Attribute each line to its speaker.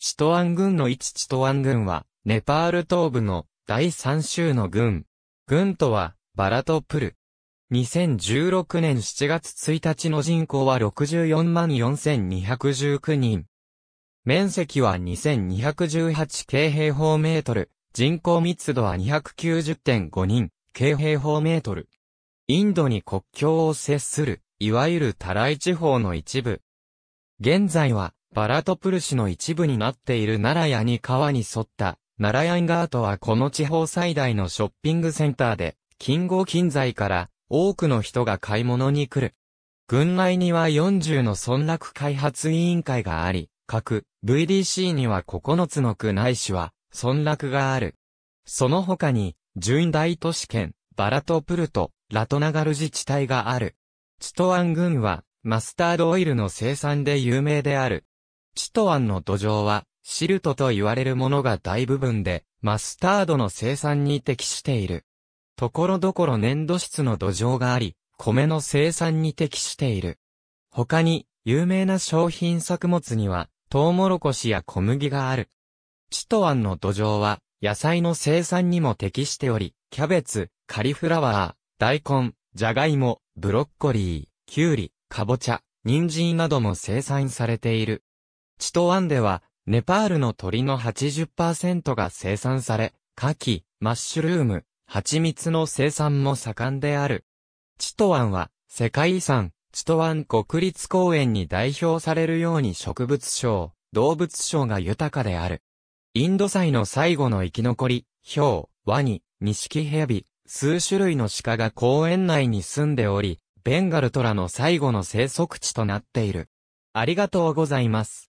Speaker 1: チトワン郡の一チトワン郡は、ネパール東部の第3州の郡。郡とは、バラトプル。2016年7月1日の人口は64万4219人。面積は2218京平方メートル。人口密度は290.5人、京平方メートル。インドに国境を接する、いわゆるタライ地方の一部。現在は、バラトプル市の一部になっている奈良屋に川に沿った、奈良屋ガートはこの地方最大のショッピングセンターで、近郷近在から多くの人が買い物に来る。軍内には40の村落開発委員会があり、各 VDC には9つの区内市は村落がある。その他に、準大都市圏、バラトプルとラトナガル自治体がある。チトアン郡は、マスタードオイルの生産で有名である。チトワンの土壌は、シルトと言われるものが大部分で、マスタードの生産に適している。ところどころ粘土質の土壌があり、米の生産に適している。他に、有名な商品作物には、トウモロコシや小麦がある。チトワンの土壌は、野菜の生産にも適しており、キャベツ、カリフラワー、大根、ジャガイモ、ブロッコリー、キュウリ、カボチャ、人参なども生産されている。チトワンでは、ネパールの鳥の80%が生産され、カキ、マッシュルーム、蜂蜜の生産も盛んである。チトワンは、世界遺産、チトワン国立公園に代表されるように植物賞、動物賞が豊かである。インド祭の最後の生き残り、ヒョウ、ワニ、ニシキヘビ、数種類の鹿が公園内に住んでおり、ベンガルトラの最後の生息地となっている。ありがとうございます。